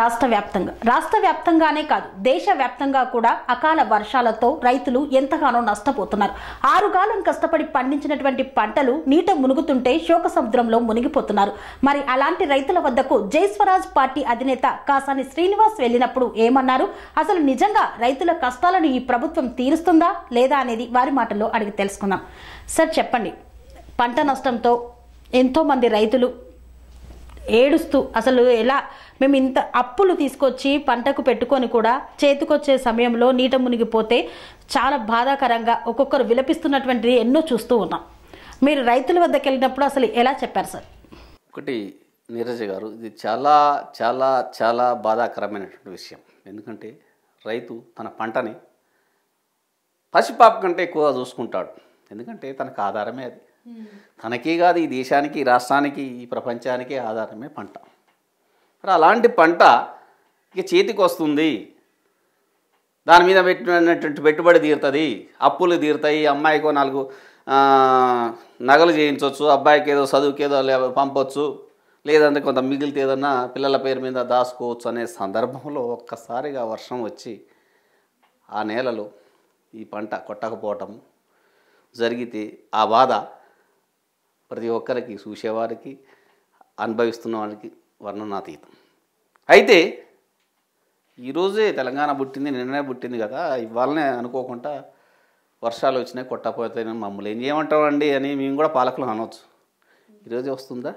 రాష్ట్ర వ్యాప్తంగా రాష్ట్ర వ్యాప్తంగానే కాదు దేశ వ్యాప్తంగా కూడా అకాల వర్షాలతో రైతులు ఎంతగానో నష్టపోతున్నారు ఆరుగాలం కష్టపడి పండించినటువంటి పంటలు నీట మునుగుతుంటే శోక సముద్రంలో మునిగిపోతున్నారు మరి అలాంటి రైతుల వద్దకు జైస్వరాజ్ పార్టీ అధినేత కాసాని శ్రీనివాస్ వెళ్ళినప్పుడు ఏమన్నారు అసలు నిజంగా రైతుల కష్టాలను ఈ ప్రభుత్వం తీరుస్తుందా లేదా అనేది వారి మాటల్లో అడిగి తెలుసుకుందాం సార్ చెప్పండి పంట నష్టంతో ఎంతోమంది రైతులు ఏడుస్తూ అసలు ఎలా మేము ఇంత అప్పులు తీసుకొచ్చి పంటకు పెట్టుకొని కూడా చేతికొచ్చే సమయంలో నీట మునిగిపోతే చాలా బాధాకరంగా ఒక్కొక్కరు విలపిస్తున్నటువంటిది ఎన్నో చూస్తూ ఉన్నాం మీరు రైతుల వద్దకు వెళ్ళినప్పుడు అసలు ఎలా చెప్పారు సార్ ఒకటి నీరజ గారు ఇది చాలా చాలా చాలా బాధాకరమైనటువంటి విషయం ఎందుకంటే రైతు తన పంటని పసిపాప కంటే ఎక్కువగా చూసుకుంటాడు ఎందుకంటే తనకు ఆధారమే అది తనకే కాదు ఈ దేశానికి ఈ రాష్ట్రానికి ఈ ప్రపంచానికి ఆధారమే పంట మరి అలాంటి పంట ఇక చేతికి వస్తుంది దాని మీద పెట్టినటువంటి పెట్టుబడి తీరుతుంది అప్పులు తీరుతాయి అమ్మాయికో నాలుగు నగలు చేయించవచ్చు అబ్బాయికి ఏదో చదువుకేదో పంపొచ్చు లేదంటే కొంత మిగిలితే ఏదన్నా పిల్లల పేరు మీద దాచుకోవచ్చు అనే సందర్భంలో ఒక్కసారిగా వర్షం వచ్చి ఆ నేలలో ఈ పంట కొట్టకపోవటం జరిగితే ఆ బాధ ప్రతి ఒక్కరికి చూసేవారికి అనుభవిస్తున్న వారికి వర్ణనాతీతం అయితే ఈరోజే తెలంగాణ పుట్టింది నిన్ననే పుట్టింది కదా ఇవాళనే అనుకోకుండా వర్షాలు వచ్చినాయి కొట్టపోతాయి మమ్మల్ని ఏం చేయమంటామండి అని మేము కూడా పాలకులు అనవచ్చు ఈరోజే వస్తుందా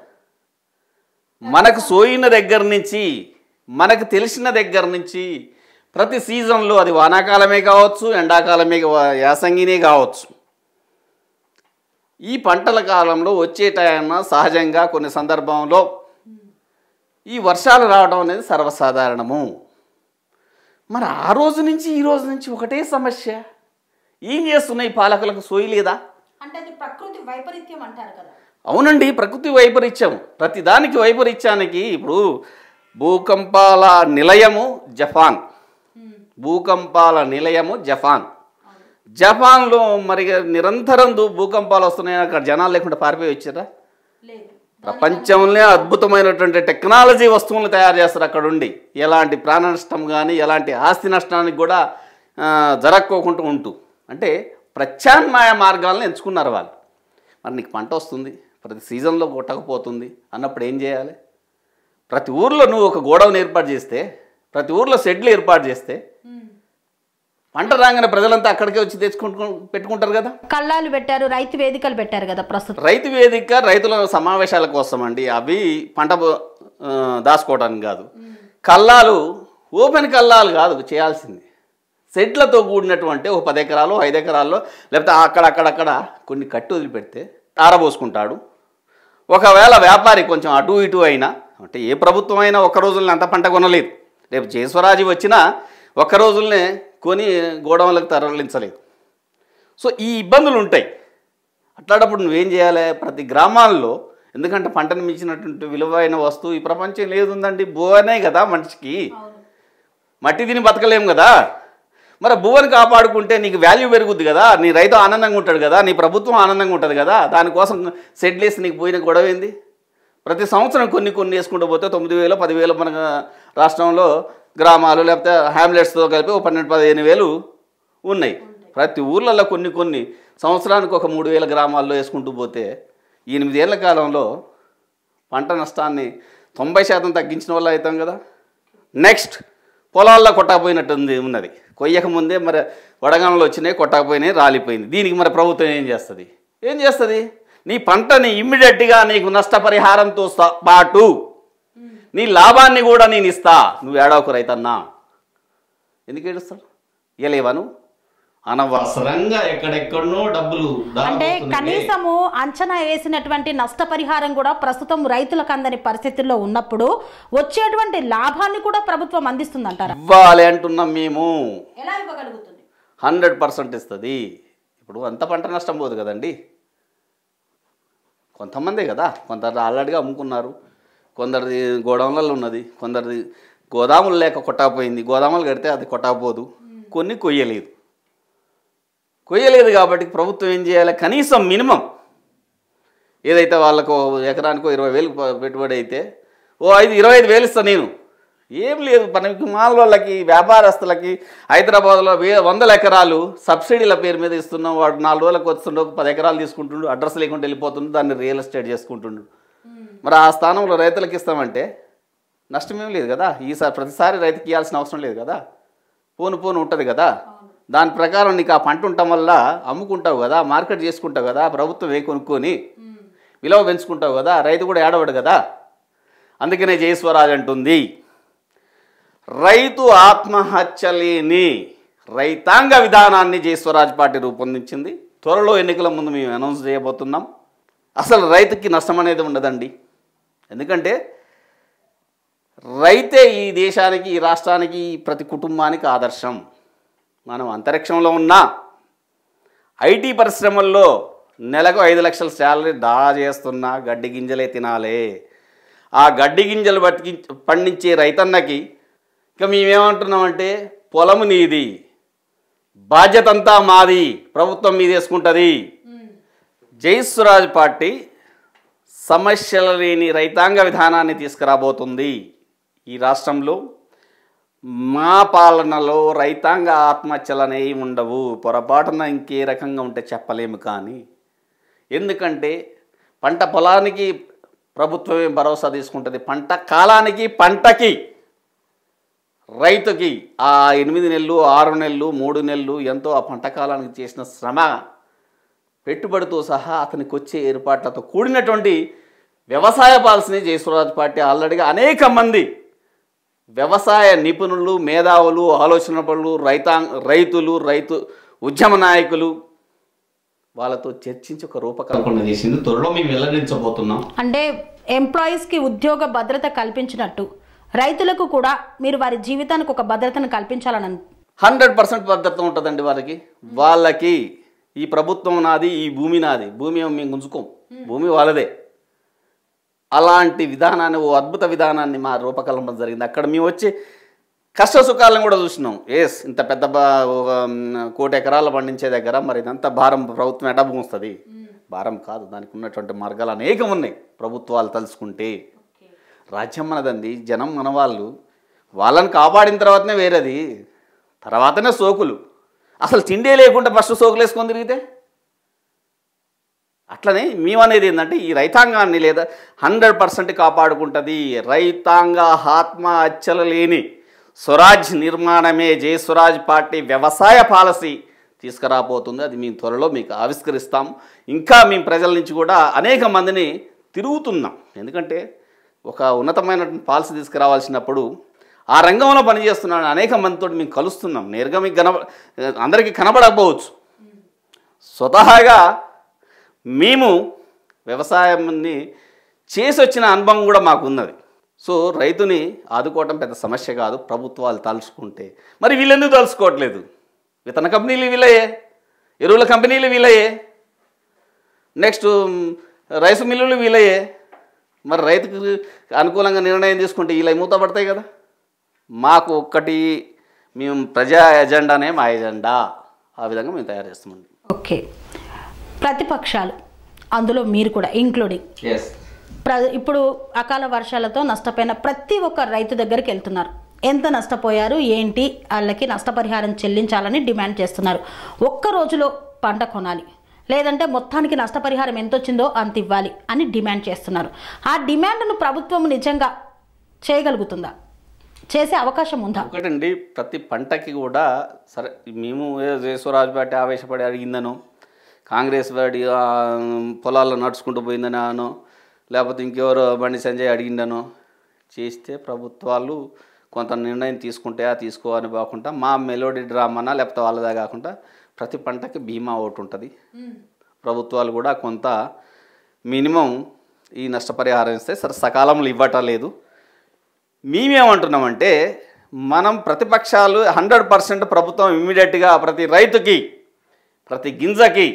మనకు సోయిన దగ్గర నుంచి మనకు తెలిసిన దగ్గర నుంచి ప్రతి సీజన్లో అది వానాకాలమే కావచ్చు ఎండాకాలమే యాసంగినే కావచ్చు ఈ పంటల కాలంలో వచ్చే టైం సహజంగా కొన్ని సందర్భంలో ఈ వర్షాలు రావడం అనేది సర్వసాధారణము మరి ఆ రోజు నుంచి ఈ రోజు నుంచి ఒకటే సమస్య ఏం చేస్తున్నాయి పాలకులకు సోయి లేదా అంటే ప్రకృతి వైపరీత్యం అంటారు కదా అవునండి ప్రకృతి వైపరీత్యం ప్రతిదానికి వైపరీత్యానికి ఇప్పుడు భూకంపాల నిలయము జపాన్ భూకంపాల నిలయము జపాన్ జపాన్లో మరి నిరంతరం భూకంపాలు వస్తున్నాయి అక్కడ జనాలు లేకుండా పారిపోయి వచ్చారా ప్రపంచంలో అద్భుతమైనటువంటి టెక్నాలజీ వస్తువులను తయారు చేస్తారు అక్కడ ఉండి ఎలాంటి ప్రాణ నష్టం కానీ ఎలాంటి ఆస్తి నష్టానికి కూడా జరక్కోకుండా ఉంటూ అంటే ప్రత్యామ్నాయ మార్గాలను ఎంచుకున్నారు వాళ్ళు మరి నీకు పంట వస్తుంది ప్రతి సీజన్లో కొట్టకపోతుంది అన్నప్పుడు ఏం చేయాలి ప్రతి ఊర్లో నువ్వు ఒక గోడౌన్ ఏర్పాటు చేస్తే ప్రతి ఊర్లో షెడ్లు ఏర్పాటు చేస్తే పంట రాగానే ప్రజలంతా అక్కడికి వచ్చి తెచ్చుకుంటు పెట్టుకుంటారు కదా కళ్ళాలు పెట్టారు రైతు వేదికలు పెట్టారు కదా ప్రస్తుతం రైతు వేదిక రైతుల సమావేశాల కోసం అండి అవి పంట దాచుకోవడానికి కాదు కళ్ళాలు ఓపెన్ కళ్ళాలు కాదు చేయాల్సింది సెట్లతో కూడినటువంటి ఒక పది ఎకరాలు ఐదు ఎకరాల్లో లేకపోతే అక్కడక్కడక్కడ కొన్ని కట్టు వదిలిపెడితే ఆరబోసుకుంటాడు ఒకవేళ వ్యాపారి కొంచెం అటు ఇటు అయినా అంటే ఏ ప్రభుత్వం అయినా ఒక్క రోజులనే అంత పంట కొనలేదు రేపు జయస్వరాజు వచ్చినా ఒక్క రోజులనే కొని గోడౌన్లకు తరలించలేదు సో ఈ ఇబ్బందులు ఉంటాయి అట్లాంటప్పుడు నువ్వేం చేయాలి ప్రతి గ్రామాల్లో ఎందుకంటే పంటను మించినటువంటి విలువైన వస్తువు ఈ ప్రపంచం ఉందండి భువనే కదా మనిషికి మట్టి తిని బతకలేము కదా మరి భువని కాపాడుకుంటే నీకు వాల్యూ పెరుగుద్ది కదా నీ రైతు ఆనందంగా ఉంటాడు కదా నీ ప్రభుత్వం ఆనందంగా ఉంటుంది కదా దానికోసం వేసి నీకు పోయిన గొడవ ఏంది ప్రతి సంవత్సరం కొన్ని కొన్ని వేసుకుంటూ పోతే తొమ్మిది వేలు పదివేలు మన రాష్ట్రంలో గ్రామాలు లేకపోతే హ్యామ్లెట్స్తో కలిపి ఓ పన్నెండు పదిహేను వేలు ఉన్నాయి ప్రతి ఊర్లలో కొన్ని కొన్ని సంవత్సరానికి ఒక మూడు వేల గ్రామాల్లో వేసుకుంటూ పోతే ఎనిమిదేళ్ల కాలంలో పంట నష్టాన్ని తొంభై శాతం తగ్గించిన వల్ల అవుతాం కదా నెక్స్ట్ పొలాల్లో కొట్టకపోయినట్టుంది ఉన్నది కొయ్యక ముందే మరి వడగంలో వచ్చినాయి కొట్టకపోయినాయి రాలిపోయింది దీనికి మరి ప్రభుత్వం ఏం చేస్తుంది ఏం చేస్తుంది నీ పంటని ఇమ్మీడియట్గా నీకు నష్టపరిహారంతో పాటు నీ లాభాన్ని కూడా నేను ఇస్తా నువ్వు ఏడాకు రైతన్నా ఎందుకు ఏడుస్తాడు ఇవ్వలేవా నువ్వు అనవసరంగా ఎక్కడెక్కడో డబ్బులు అంటే కనీసము అంచనా వేసినటువంటి నష్టపరిహారం కూడా ప్రస్తుతం రైతులకు అందని పరిస్థితుల్లో ఉన్నప్పుడు వచ్చేటువంటి లాభాన్ని కూడా ప్రభుత్వం అందిస్తుంది అంటారు ఇవ్వాలి అంటున్నాం మేము ఎలా ఇవ్వగలుగుతుంది హండ్రెడ్ పర్సెంట్ ఇస్తుంది ఇప్పుడు అంత పంట నష్టం పోదు కదండి కొంతమందే కదా కొంత ఆల్రెడీగా అమ్ముకున్నారు కొందరిది గోడౌన్లలో ఉన్నది కొందరిది గోదాములు లేక కొట్టకపోయింది గోదాములు కడితే అది కొట్టకపోదు కొన్ని కొయ్యలేదు కొయ్యలేదు కాబట్టి ప్రభుత్వం ఏం చేయాలి కనీసం మినిమం ఏదైతే వాళ్ళకు ఎకరానికో ఇరవై వేలు పెట్టుబడి అయితే ఓ ఐదు ఇరవై ఐదు వేలు ఇస్తాను నేను ఏం లేదు మనకి మాల్ వాళ్ళకి వ్యాపారస్తులకి హైదరాబాద్లో వే వందల ఎకరాలు సబ్సిడీల పేరు మీద ఇస్తున్నాం వాడు నాలుగు రోజులకు వస్తుండో పది ఎకరాలు తీసుకుంటుండు అడ్రస్ లేకుండా వెళ్ళిపోతుండు దాన్ని రియల్ ఎస్టేట్ చేసుకుంటుండు మరి ఆ స్థానంలో రైతులకు ఇస్తామంటే నష్టమేం లేదు కదా ఈసారి ప్రతిసారి రైతుకి ఇవ్వాల్సిన అవసరం లేదు కదా పోను పోను ఉంటుంది కదా దాని ప్రకారం నీకు ఆ పంట ఉండటం వల్ల అమ్ముకుంటావు కదా మార్కెట్ చేసుకుంటావు కదా ప్రభుత్వం ఏ కొనుక్కొని విలువ పెంచుకుంటావు కదా రైతు కూడా ఏడవడు కదా అందుకనే జయస్వరాజ్ అంటుంది రైతు ఆత్మహత్య లేని రైతాంగ విధానాన్ని జయస్వరాజ్ పార్టీ రూపొందించింది త్వరలో ఎన్నికల ముందు మేము అనౌన్స్ చేయబోతున్నాం అసలు రైతుకి నష్టం అనేది ఉండదండి ఎందుకంటే రైతే ఈ దేశానికి ఈ రాష్ట్రానికి ప్రతి కుటుంబానికి ఆదర్శం మనం అంతరిక్షంలో ఉన్నా ఐటీ పరిశ్రమల్లో నెలకు ఐదు లక్షల శాలరీ డా చేస్తున్నా గడ్డి గింజలే తినాలే ఆ గడ్డి గింజలు బతికి పండించే రైతన్నకి ఇక మేమేమంటున్నామంటే పొలము నీది బాధ్యత అంతా మాది ప్రభుత్వం మీదేసుకుంటుంది జై స్వరాజ్ పార్టీ సమస్యల లేని రైతాంగ విధానాన్ని తీసుకురాబోతుంది ఈ రాష్ట్రంలో మా పాలనలో రైతాంగ ఆత్మహత్యలనేవి ఉండవు పొరపాటున ఇంకే రకంగా ఉంటే చెప్పలేము కానీ ఎందుకంటే పంట పొలానికి ప్రభుత్వమే భరోసా తీసుకుంటుంది పంట కాలానికి పంటకి రైతుకి ఆ ఎనిమిది నెలలు ఆరు నెలలు మూడు నెలలు ఎంతో ఆ పంట కాలానికి చేసిన శ్రమ పెట్టుబడితో సహా అతనికి వచ్చే ఏర్పాట్లతో కూడినటువంటి వ్యవసాయ పాలసీని జయసురాజ్ పార్టీ ఆల్రెడీగా అనేక మంది వ్యవసాయ నిపుణులు మేధావులు ఆలోచన పనులు రైతాంగ రైతులు రైతు ఉద్యమ నాయకులు వాళ్ళతో చర్చించి ఒక రూపకల్పన చేసింది త్వరలో మేము వెల్లడించబోతున్నాం అంటే ఎంప్లాయీస్కి ఉద్యోగ భద్రత కల్పించినట్టు రైతులకు కూడా మీరు వారి జీవితానికి ఒక భద్రతను కల్పించాలని హండ్రెడ్ పర్సెంట్ భద్రత ఉంటుందండి వారికి వాళ్ళకి ఈ ప్రభుత్వం నాది ఈ భూమి నాది భూమి మేము గుంజుకోం భూమి వాళ్ళదే అలాంటి విధానాన్ని ఓ అద్భుత విధానాన్ని మా రూపకల్పన జరిగింది అక్కడ మేము వచ్చి కష్ట సుఖాలను కూడా చూసినాం ఎస్ ఇంత పెద్ద కోటి ఎకరాలు పండించే దగ్గర మరి ఇదంతా భారం ప్రభుత్వం వస్తుంది భారం కాదు దానికి ఉన్నటువంటి మార్గాలు అనేకం ఉన్నాయి ప్రభుత్వాలు తలుచుకుంటే రాజ్యం అన్నదండి జనం మనవాళ్ళు వాళ్ళని కాపాడిన తర్వాతనే వేరేది తర్వాతనే సోకులు అసలు తిండే లేకుండా ఫస్ట్ సోకులేసుకొని తిరిగితే అట్లనే మేమనేది ఏంటంటే ఈ రైతాంగాన్ని లేదా హండ్రెడ్ పర్సెంట్ కాపాడుకుంటుంది రైతాంగ ఆత్మ అచ్చల లేని స్వరాజ్ నిర్మాణమే జయస్వరాజ్ స్వరాజ్ పార్టీ వ్యవసాయ పాలసీ తీసుకురాబోతుంది అది మేము త్వరలో మీకు ఆవిష్కరిస్తాం ఇంకా మేము ప్రజల నుంచి కూడా అనేక మందిని తిరుగుతున్నాం ఎందుకంటే ఒక ఉన్నతమైన పాలసీ తీసుకురావాల్సినప్పుడు ఆ రంగంలో పనిచేస్తున్నాను అనేక మందితో మేము కలుస్తున్నాం నేరుగా మీకు కనబ అందరికీ కనబడకపోవచ్చు స్వతహాగా మేము వ్యవసాయాన్ని చేసి వచ్చిన అనుభవం కూడా మాకు ఉన్నది సో రైతుని ఆదుకోవటం పెద్ద సమస్య కాదు ప్రభుత్వాలు తలుచుకుంటే మరి వీళ్ళెందుకు తలుచుకోవట్లేదు విత్తన కంపెనీలు వీళ్ళయే ఎరువుల కంపెనీలు వీళ్ళయే నెక్స్ట్ రైస్ మిల్లులు వీలయ్యే మరి రైతుకు అనుకూలంగా నిర్ణయం తీసుకుంటే వీళ్ళవి మూతపడతాయి కదా మాకు ఒక్కటి మేము ప్రజా ఎజెండానే మా ఎజెండా ఆ విధంగా మేము తయారు చేస్తామండి ఓకే ప్రతిపక్షాలు అందులో మీరు కూడా ఇంక్లూడింగ్ ప్ర ఇప్పుడు అకాల వర్షాలతో నష్టపోయిన ప్రతి ఒక్క రైతు దగ్గరికి వెళ్తున్నారు ఎంత నష్టపోయారు ఏంటి వాళ్ళకి నష్టపరిహారం చెల్లించాలని డిమాండ్ చేస్తున్నారు ఒక్క రోజులో పంట కొనాలి లేదంటే మొత్తానికి నష్టపరిహారం ఎంత వచ్చిందో అంత ఇవ్వాలి అని డిమాండ్ చేస్తున్నారు ఆ డిమాండ్ను ప్రభుత్వం నిజంగా చేయగలుగుతుందా చేసే అవకాశం ఉందా ఒకటండి ప్రతి పంటకి కూడా సరే మేము పార్టీ ఆవేశపడి అడిగిందను కాంగ్రెస్ వాడి పొలాల్లో నడుచుకుంటూ పోయిందని అను లేకపోతే ఇంకెవరో బండి సంజయ్ అడిగిండను చేస్తే ప్రభుత్వాలు కొంత నిర్ణయం తీసుకుంటే తీసుకోవని కాకుండా మా మెలోడీ డ్రామానా లేకపోతే వాళ్ళదా కాకుండా ప్రతి పంటకి బీమా ఒకటి ఉంటుంది ప్రభుత్వాలు కూడా కొంత మినిమం ఈ నష్టపరిహారం ఇస్తే సరే సకాలంలో ఇవ్వటం లేదు మేమేమంటున్నామంటే మనం ప్రతిపక్షాలు హండ్రెడ్ పర్సెంట్ ప్రభుత్వం ఇమ్మీడియట్గా ప్రతి రైతుకి ప్రతి గింజకి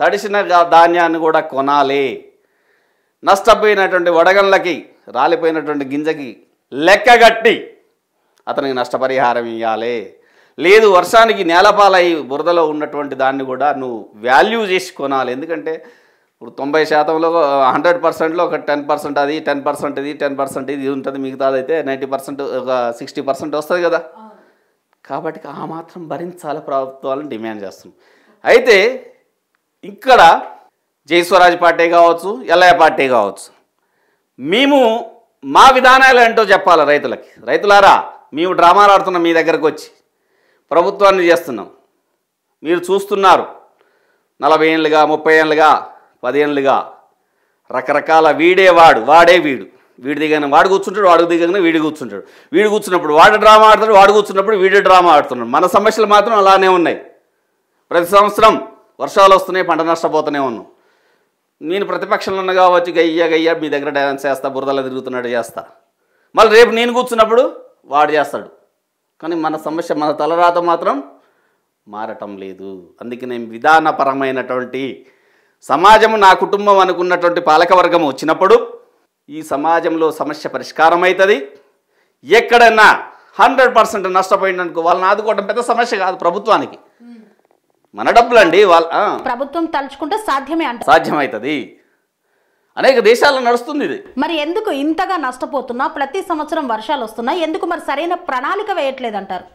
తడిసిన ధాన్యాన్ని కూడా కొనాలి నష్టపోయినటువంటి వడగండ్లకి రాలిపోయినటువంటి గింజకి లెక్కగట్టి అతనికి నష్టపరిహారం ఇవ్వాలి లేదు వర్షానికి నేలపాలై బురదలో ఉన్నటువంటి దాన్ని కూడా నువ్వు వాల్యూ చేసి కొనాలి ఎందుకంటే ఇప్పుడు తొంభై శాతంలో హండ్రెడ్ పర్సెంట్లో ఒక టెన్ పర్సెంట్ అది టెన్ పర్సెంట్ ఇది టెన్ పర్సెంట్ ఇది ఉంటుంది అయితే నైంటీ పర్సెంట్ ఒక సిక్స్టీ పర్సెంట్ వస్తుంది కదా కాబట్టి ఆ మాత్రం భరించాలి ప్రభుత్వాలను డిమాండ్ చేస్తున్నాం అయితే ఇక్కడ జయస్వరాజ్ పార్టీ కావచ్చు ఎల్ఐ పార్టీ కావచ్చు మేము మా విధానాలు ఏంటో చెప్పాలి రైతులకి రైతులారా మేము డ్రామాలు ఆడుతున్నాం మీ దగ్గరకు వచ్చి ప్రభుత్వాన్ని చేస్తున్నాం మీరు చూస్తున్నారు నలభై ఏళ్ళుగా ముప్పై ఏళ్ళుగా పదేళ్ళుగా రకరకాల వీడే వాడు వాడే వీడు వీడి దిగిన వాడు కూర్చుంటాడు వాడు దిగన వీడి కూర్చుంటాడు వీడు కూర్చున్నప్పుడు వాడు డ్రామా ఆడుతాడు వాడు కూర్చున్నప్పుడు వీడి డ్రామా ఆడుతున్నాడు మన సమస్యలు మాత్రం అలానే ఉన్నాయి ప్రతి సంవత్సరం వర్షాలు వస్తున్నాయి పంట నష్టపోతూనే ఉన్నాం నేను ప్రతిపక్షంలో ఉన్న కావచ్చు గయ్యా గయ్యా మీ దగ్గర డ్యాన్స్ చేస్తా బురదలో తిరుగుతున్నాడు చేస్తా మళ్ళీ రేపు నేను కూర్చున్నప్పుడు వాడు చేస్తాడు కానీ మన సమస్య మన తలరాత మాత్రం మారటం లేదు అందుకే నేను విధానపరమైనటువంటి సమాజము నా కుటుంబం అనుకున్నటువంటి పాలకవర్గం వచ్చినప్పుడు ఈ సమాజంలో సమస్య పరిష్కారం అవుతుంది ఎక్కడన్నా హండ్రెడ్ పర్సెంట్ అనుకో వాళ్ళని ఆదుకోవడం పెద్ద సమస్య కాదు ప్రభుత్వానికి మన డబ్బులు అండి వాళ్ళ ప్రభుత్వం తలుచుకుంటే సాధ్యమే అంట సాధ్యమవుతుంది అనేక దేశాల్లో నడుస్తుంది ఇది మరి ఎందుకు ఇంతగా నష్టపోతున్నా ప్రతి సంవత్సరం వర్షాలు వస్తున్నా ఎందుకు మరి సరైన ప్రణాళిక వేయట్లేదంటారు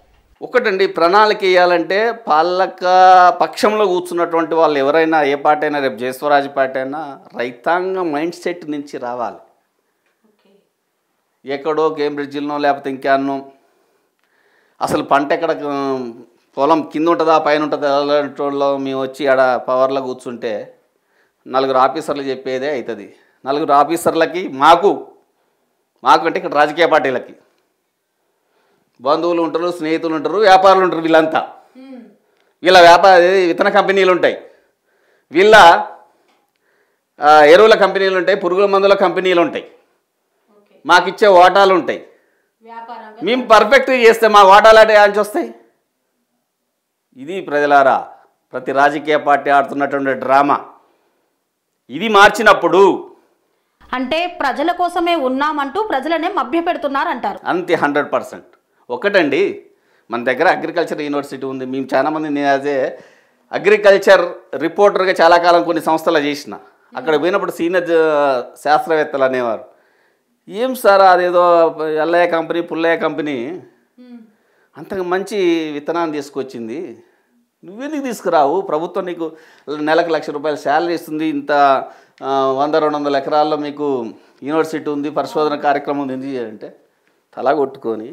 ఒకటండి ప్రణాళిక వేయాలంటే పాలక పక్షంలో కూర్చున్నటువంటి వాళ్ళు ఎవరైనా ఏ పార్టీ అయినా రేపు జయస్వరాజ్ పార్టీ అయినా రైతాంగ మైండ్ సెట్ నుంచి రావాలి ఎక్కడో కేంబ్రిడ్జిలోనో లేకపోతే ఇంకానో అసలు పంట ఎక్కడ పొలం కింద ఉంటుందా పైన ఉంటుందా అలాంటిలో మేము వచ్చి ఆడ పవర్లో కూర్చుంటే నలుగురు ఆఫీసర్లు చెప్పేదే అవుతుంది నలుగురు ఆఫీసర్లకి మాకు మాకు అంటే ఇక్కడ రాజకీయ పార్టీలకి బంధువులు ఉంటారు స్నేహితులు ఉంటారు వ్యాపారులు ఉంటారు వీళ్ళంతా వీళ్ళ వ్యాపార విత్తన కంపెనీలు ఉంటాయి వీళ్ళ ఎరువుల కంపెనీలు ఉంటాయి పురుగుల మందుల కంపెనీలు ఉంటాయి మాకు ఇచ్చే ఓటాలు ఉంటాయి మేము పర్ఫెక్ట్గా చేస్తే మా ఓటాలు అంటే ఆంచి వస్తాయి ఇది ప్రజలారా ప్రతి రాజకీయ పార్టీ ఆడుతున్నటువంటి డ్రామా ఇది మార్చినప్పుడు అంటే ప్రజల కోసమే ఉన్నామంటూ ప్రజలనే మభ్య పెడుతున్నారంటారు అంతే హండ్రెడ్ పర్సెంట్ ఒకటండి మన దగ్గర అగ్రికల్చర్ యూనివర్సిటీ ఉంది మేము చాలామంది నేను అదే అగ్రికల్చర్ రిపోర్టర్గా చాలా కాలం కొన్ని సంస్థలు చేసిన అక్కడ hmm. పోయినప్పుడు సీనియర్ శాస్త్రవేత్తలు అనేవారు ఏం సార్ అదేదో Ellaiah company Pullaiah company hmm. అంతకు మంచి విత్తనాన్ని తీసుకొచ్చింది నువ్వెందుకు తీసుకురావు ప్రభుత్వం నీకు నెలకు లక్ష రూపాయలు శాలరీ ఇస్తుంది ఇంత వంద రెండు వందల ఎకరాల్లో మీకు యూనివర్సిటీ ఉంది పరిశోధన hmm. కార్యక్రమం ఉంది అంటే తలా కొట్టుకొని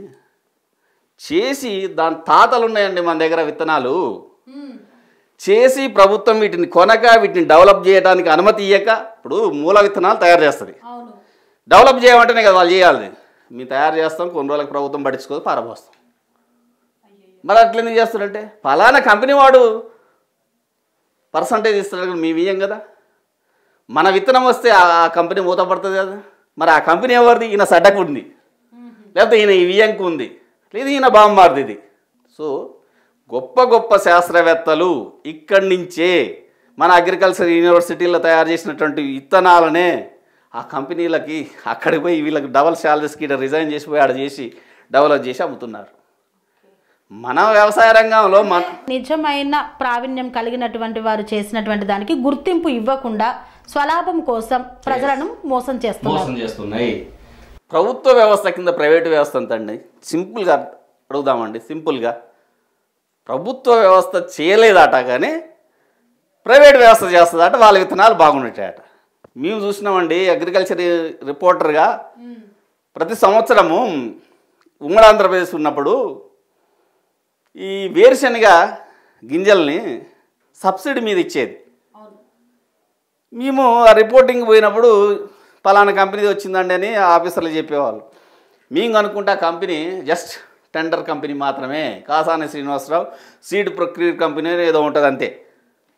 చేసి దాని తాతలు ఉన్నాయండి మన దగ్గర విత్తనాలు చేసి ప్రభుత్వం వీటిని కొనక వీటిని డెవలప్ చేయడానికి అనుమతి ఇయ్యక ఇప్పుడు మూల విత్తనాలు తయారు చేస్తుంది డెవలప్ చేయమంటేనే కదా వాళ్ళు చేయాలి మేము తయారు చేస్తాం కొన్ని రోజులకు ప్రభుత్వం పడిచుకో పారబోస్తాం మరి అట్లా ఎందుకు చేస్తాడంటే ఫలానా కంపెనీ వాడు పర్సంటేజ్ ఇస్తాడు మేము ఇయ్యం కదా మన విత్తనం వస్తే ఆ కంపెనీ మూతపడుతుంది కదా మరి ఆ కంపెనీ ఎవరిది ఈయన సడ్డకు ఉంది లేకపోతే ఈయన ఈ ఇవ్వంకు ఉంది లేదు ఈయన బామ్మార్దిది సో గొప్ప గొప్ప శాస్త్రవేత్తలు ఇక్కడి నుంచే మన అగ్రికల్చర్ యూనివర్సిటీలో తయారు చేసినటువంటి విత్తనాలనే ఆ కంపెనీలకి అక్కడికి పోయి వీళ్ళకి డబల్ శాలరీస్కి ఇక్కడ రిజైన్ చేసిపోయి ఆడ చేసి డెవలప్ చేసి అమ్ముతున్నారు మన వ్యవసాయ రంగంలో మన నిజమైన ప్రావీణ్యం కలిగినటువంటి వారు చేసినటువంటి దానికి గుర్తింపు ఇవ్వకుండా స్వలాభం కోసం ప్రజలను మోసం చేస్తున్నారు చేస్తున్నాయి ప్రభుత్వ వ్యవస్థ కింద ప్రైవేటు వ్యవస్థ అంత అండి సింపుల్గా అడుగుదామండి సింపుల్గా ప్రభుత్వ వ్యవస్థ చేయలేదట కానీ ప్రైవేట్ వ్యవస్థ చేస్తుందట వాళ్ళ విత్తనాలు బాగుండేటట మేము చూసినామండి అగ్రికల్చర్ రిపోర్టర్గా ప్రతి సంవత్సరము ఉమ్మడి ఆంధ్రప్రదేశ్ ఉన్నప్పుడు ఈ వేరుశనగ గింజల్ని సబ్సిడీ మీద ఇచ్చేది మేము ఆ రిపోర్టింగ్ పోయినప్పుడు పలానా కంపెనీది వచ్చిందండి అని ఆఫీసర్లు చెప్పేవాళ్ళు మేము అనుకుంటే ఆ కంపెనీ జస్ట్ టెండర్ కంపెనీ మాత్రమే కాసాని శ్రీనివాసరావు సీడ్ ప్రక్రియ కంపెనీ ఏదో ఉంటుంది అంతే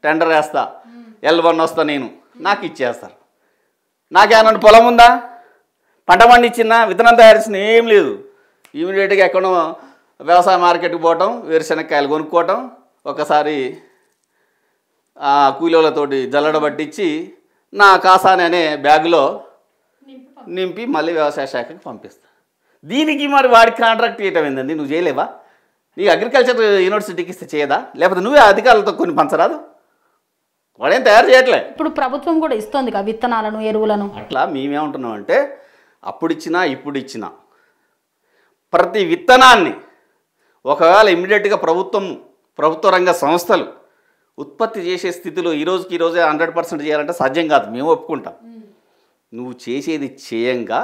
టెండర్ వేస్తా hmm. ఎల్ వన్ వస్తా నేను నాకు ఇచ్చేస్తారు నాకేమన్నా పొలం ఉందా పంట పండించినా విత్తనం తయారు చేసిన ఏం లేదు ఇమీడియట్గా ఎక్కడో వ్యవసాయ మార్కెట్కి పోవటం వేరుశనక్కాయలు కొనుక్కోవటం ఒకసారి కూలీలతోటి జల్లడబట్టించి నా కాసాని అనే బ్యాగ్లో నింపి మళ్ళీ వ్యవసాయ శాఖకి పంపిస్తా దీనికి మరి వాడి కాంట్రాక్ట్ ఇవ్వటం ఏందండి నువ్వు చేయలేవా నీ అగ్రికల్చర్ యూనివర్సిటీకి ఇస్తే చేయదా లేకపోతే నువ్వే అధికారులతో కొన్ని పంచరాదు వాడేం తయారు చేయట్లే ఇప్పుడు ప్రభుత్వం కూడా ఇస్తుంది కదా విత్తనాలను ఎరువులను అట్లా అంటే అప్పుడు ఇచ్చినా ఇప్పుడు ఇచ్చినా ప్రతి విత్తనాన్ని ఒకవేళ ఇమ్మీడియట్గా ప్రభుత్వం ప్రభుత్వ రంగ సంస్థలు ఉత్పత్తి చేసే స్థితిలో ఈ రోజుకి హండ్రెడ్ పర్సెంట్ చేయాలంటే సాధ్యం కాదు మేము ఒప్పుకుంటాం నువ్వు చేసేది చేయంగా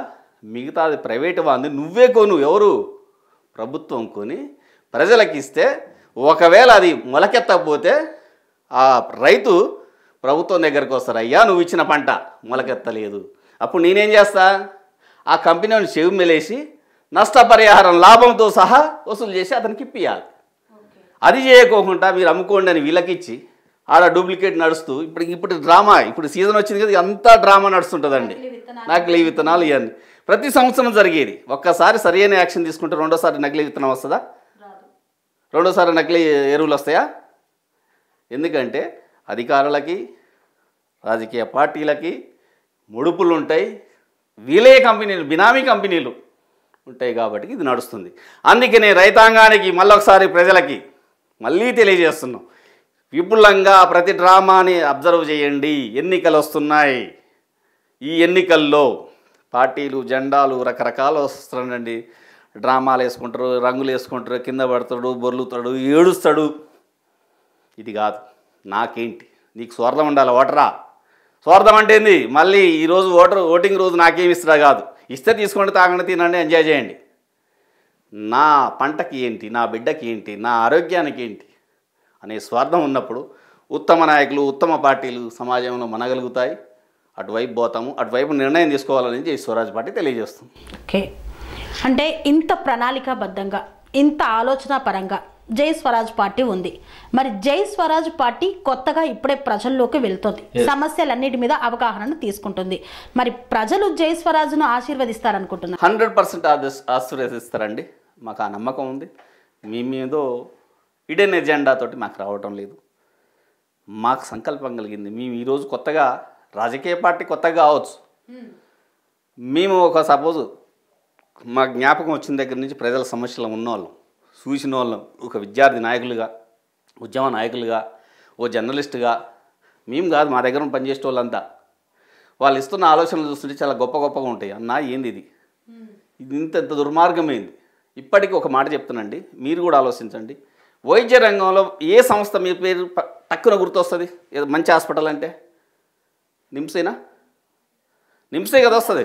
మిగతాది ప్రైవేట్ వాంది నువ్వే కొను ఎవరు ప్రభుత్వం కొని ప్రజలకు ఇస్తే ఒకవేళ అది మొలకెత్తకపోతే ఆ రైతు ప్రభుత్వం దగ్గరకు వస్తారు అయ్యా నువ్వు ఇచ్చిన పంట మొలకెత్తలేదు అప్పుడు నేనేం చేస్తా ఆ కంపెనీని చెవి మెలేసి నష్టపరిహారం లాభంతో సహా వసూలు చేసి అతనికి ఇప్పియాలి అది చేయకోకుండా మీరు అమ్ముకోండి అని వీళ్ళకిచ్చి ఆడ డూప్లికేట్ నడుస్తూ ఇప్పుడు ఇప్పుడు డ్రామా ఇప్పుడు సీజన్ వచ్చింది కదా అంతా డ్రామా నడుస్తుంటుందండి నకిలీ విత్తనాలు ఇవన్నీ ప్రతి సంవత్సరం జరిగేది ఒక్కసారి సరైన యాక్షన్ తీసుకుంటే రెండోసారి నకిలీ విత్తనం వస్తుందా రెండోసారి నకిలీ ఎరువులు వస్తాయా ఎందుకంటే అధికారులకి రాజకీయ పార్టీలకి ముడుపులు ఉంటాయి వీలే కంపెనీలు బినామీ కంపెనీలు ఉంటాయి కాబట్టి ఇది నడుస్తుంది అందుకనే రైతాంగానికి మళ్ళొకసారి ప్రజలకి మళ్ళీ తెలియజేస్తున్నాం విపులంగా ప్రతి డ్రామాని అబ్జర్వ్ చేయండి ఎన్నికలు వస్తున్నాయి ఈ ఎన్నికల్లో పార్టీలు జెండాలు రకరకాలు వస్తున్నాయండి డ్రామాలు వేసుకుంటారు రంగులు వేసుకుంటారు కింద పడతాడు బొర్లుతాడు ఏడుస్తాడు ఇది కాదు నాకేంటి నీకు స్వార్థం ఉండాలి ఓటరా స్వార్థం అంటే ఏంది మళ్ళీ ఈరోజు ఓటర్ ఓటింగ్ రోజు నాకేమి ఇస్తున్నా కాదు ఇస్తే తీసుకోండి తాగండి తినండి ఎంజాయ్ చేయండి నా పంటకి ఏంటి నా బిడ్డకి ఏంటి నా ఆరోగ్యానికి ఏంటి అనే స్వార్థం ఉన్నప్పుడు ఉత్తమ నాయకులు ఉత్తమ పార్టీలు సమాజంలో మనగలుగుతాయి అటువైపు పోతాము అటువైపు నిర్ణయం తీసుకోవాలని జై స్వరాజ్ పార్టీ తెలియజేస్తుంది ఓకే అంటే ఇంత ప్రణాళికాబద్ధంగా ఇంత ఆలోచన పరంగా జై స్వరాజ్ పార్టీ ఉంది మరి జై స్వరాజ్ పార్టీ కొత్తగా ఇప్పుడే ప్రజల్లోకి వెళ్తుంది సమస్యలన్నిటి మీద అవగాహనను తీసుకుంటుంది మరి ప్రజలు జై స్వరాజ్ను ఆశీర్వదిస్తారనుకుంటున్నారు హండ్రెడ్ పర్సెంట్ ఆశీర్వదిస్తారండి మాకు ఆ నమ్మకం ఉంది మీ మీదో ఇడెన్ ఎజెండాతోటి మాకు రావటం లేదు మాకు సంకల్పం కలిగింది మేము ఈరోజు కొత్తగా రాజకీయ పార్టీ కొత్తగా కావచ్చు మేము ఒక సపోజ్ మా జ్ఞాపకం వచ్చిన దగ్గర నుంచి ప్రజల సమస్యలు ఉన్నవాళ్ళం చూసిన వాళ్ళం ఒక విద్యార్థి నాయకులుగా ఉద్యమ నాయకులుగా ఓ జర్నలిస్టుగా మేము కాదు మా దగ్గర పనిచేసే వాళ్ళంతా వాళ్ళు ఇస్తున్న ఆలోచనలు చూస్తుంటే చాలా గొప్ప గొప్పగా ఉంటాయి అన్న ఏంది ఇది ఇది ఇంత దుర్మార్గమైంది ఇప్పటికీ ఒక మాట చెప్తున్నాండి మీరు కూడా ఆలోచించండి వైద్య రంగంలో ఏ సంస్థ మీ పేరు టక్కున గుర్తొస్తుంది ఏదో మంచి హాస్పిటల్ అంటే నిమ్సేనా నిమ్సే కదా వస్తుంది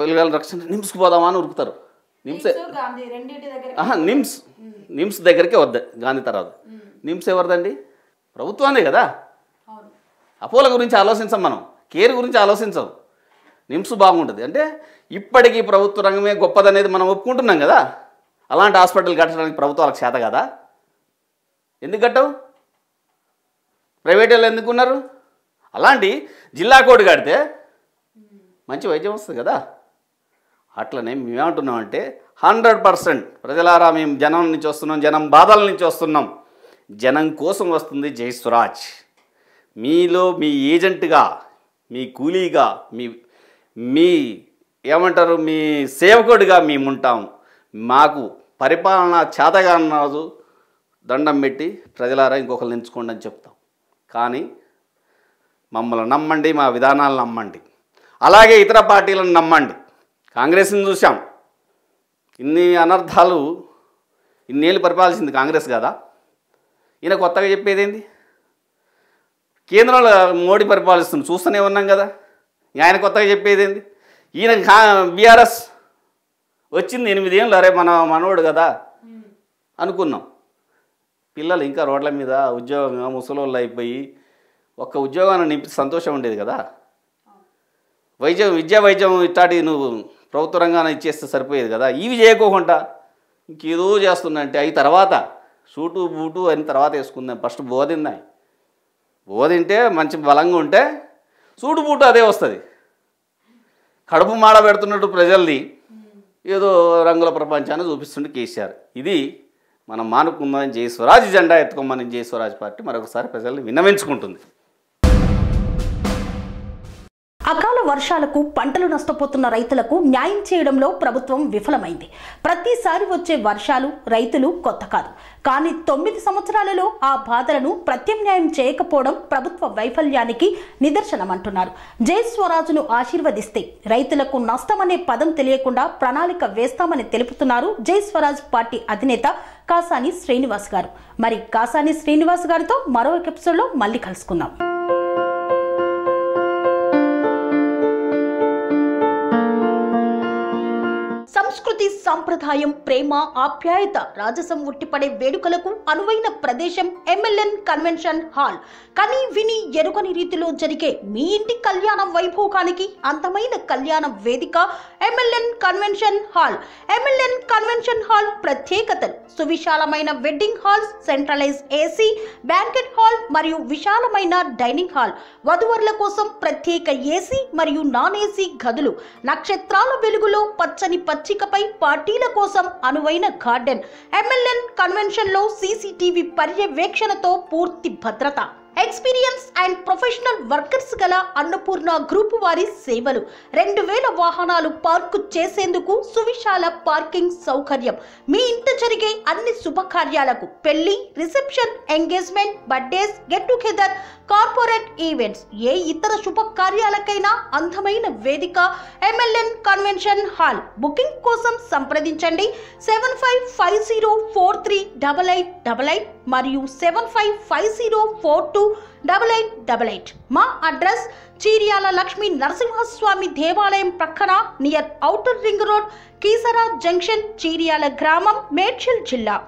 వెలుగాల రక్షణ నిమ్స్కి పోదామా అని ఉరుకుతారు నిమ్సే నిమ్స్ నిమ్స్ దగ్గరికే వద్ద గాంధీ తర్వాత నిమ్స్ ఎవరిదండి ప్రభుత్వాన్ని కదా అపోల గురించి ఆలోచించాం మనం కేర్ గురించి ఆలోచించాం నిమ్స్ బాగుంటుంది అంటే ఇప్పటికీ ప్రభుత్వ రంగమే గొప్పదనేది మనం ఒప్పుకుంటున్నాం కదా అలాంటి హాస్పిటల్ కట్టడానికి ప్రభుత్వాలకు చేత కదా ఎందుకు కట్టవు ప్రైవేట్ వాళ్ళు ఎందుకున్నారు అలాంటి జిల్లా కోర్టు కడితే మంచి వైద్యం వస్తుంది కదా అట్లనే మేమేమంటున్నామంటే హండ్రెడ్ పర్సెంట్ ప్రజలారా మేము జనం నుంచి వస్తున్నాం జనం బాధల నుంచి వస్తున్నాం జనం కోసం వస్తుంది జై సురాజ్ మీలో మీ ఏజెంట్గా మీ కూలీగా మీ మీ ఏమంటారు మీ సేవకుడిగా మేము మాకు పరిపాలన చేతగా రాజు దండం పెట్టి ప్రజలారా ఇంకొకరు ఎంచుకోండి అని చెప్తాం కానీ మమ్మల్ని నమ్మండి మా విధానాలు నమ్మండి అలాగే ఇతర పార్టీలను నమ్మండి కాంగ్రెస్ని చూసాం ఇన్ని అనర్థాలు ఇన్నేళ్ళు పరిపాలించింది కాంగ్రెస్ కదా ఈయన కొత్తగా చెప్పేదేంది కేంద్రంలో మోడీ పరిపాలిస్తుంది చూస్తూనే ఉన్నాం కదా ఆయన కొత్తగా చెప్పేదేంది ఈయన బీఆర్ఎస్ వచ్చింది ఏళ్ళు అరే మన మనవాడు కదా అనుకున్నాం పిల్లలు ఇంకా రోడ్ల మీద ఉద్యోగంగా ముసలోళ్ళు అయిపోయి ఒక్క ఉద్యోగాన్ని నింపి సంతోషం ఉండేది కదా వైద్యం విద్యా వైద్యం ఇట్టాటి నువ్వు ప్రభుత్వ రంగాన ఇచ్చేస్తే సరిపోయేది కదా ఇవి చేయకోకుండా ఇంకేదో చేస్తుందంటే అవి తర్వాత సూటు బూటు అని తర్వాత వేసుకుందాం ఫస్ట్ బోధిందాయి బోధింటే మంచి బలంగా ఉంటే సూటు బూటు అదే వస్తుంది కడుపు మాడ పెడుతున్నట్టు ప్రజల్ది ఏదో రంగుల ప్రపంచాన్ని చూపిస్తుంటే కేసీఆర్ ఇది మనం మానుకుందాం జయస్వరాజ్ జెండా ఎత్తుకోమని జయస్వరాజ్ పార్టీ మరొకసారి ప్రజల్ని విన్నవించుకుంటుంది అకాల వర్షాలకు పంటలు నష్టపోతున్న రైతులకు న్యాయం చేయడంలో ప్రభుత్వం విఫలమైంది ప్రతిసారి వచ్చే వర్షాలు రైతులు కొత్త కాదు కానీ తొమ్మిది సంవత్సరాలలో ఆ బాధలను ప్రత్యామ్నాయం చేయకపోవడం ప్రభుత్వ వైఫల్యానికి నిదర్శనమంటున్నారు జై ఆశీర్వదిస్తే రైతులకు నష్టమనే పదం తెలియకుండా ప్రణాళిక వేస్తామని తెలుపుతున్నారు జై స్వరాజ్ పార్టీ అధినేత కాసాని శ్రీనివాస్ గారు మరి కాసాని శ్రీనివాస్ గారితో మరో ఎపిసోడ్లో మళ్ళీ కలుసుకుందాం సంస్కృతి సాంప్రదాయం ప్రేమ ఆప్యాయత రాజసం ఉట్టిపడే వేడుకలకు అనువైన ప్రదేశం ఎంఎల్ఎన్ కన్వెన్షన్ హాల్ కని విని ఎరుకని రీతిలో జరిగే మీ ఇంటి కళ్యాణ వైభోగానికి అందమైన కళ్యాణ వేదిక MLN convention hall MLN convention hall ప్రత్యేకతలు సువిశాలమైన wedding hall centralise AC banquet hall మరియు విశాలమైన డైనింగ్ హాల్ వధువరుల కోసం ప్రత్యేక ఏసీ మరియు నాన్ ఏసీ గదులు నక్షత్రాల వెలుగులో పచ్చని పచ్చిక ఎంపికపై పార్టీల కోసం అనువైన గార్డెన్ ఎమ్మెల్యే కన్వెన్షన్లో సీసీటీవీ పర్యవేక్షణతో పూర్తి భద్రత ఎక్స్పీరియన్స్ అండ్ ప్రొఫెషనల్ వర్కర్స్ గల అన్నపూర్ణ గ్రూప్ వారి సేవలు రెండు వేల వాహనాలు పార్కు చేసేందుకు సువిశాల పార్కింగ్ సౌకర్యం మీ ఇంట జరిగే అన్ని శుభకార్యాలకు పెళ్లి reception engagement birthdays get together corporate events ఏ ఇతర శుభకార్యాలకైనా అందమైన వేదిక ఎంఎల్ఎన్ కన్వెన్షన్ హాల్ బుకింగ్ కోసం సంప్రదించండి seven five five zero four three double eight double eight మరియు seven five five zero four two double eight double eight మా address Cheeriyala Lakshmi Narasimhaswamy దేవాలయం ప్రక్కన near outer ring road Keesara junction Cheeriyala గ్రామం మేడ్చల్ జిల్లా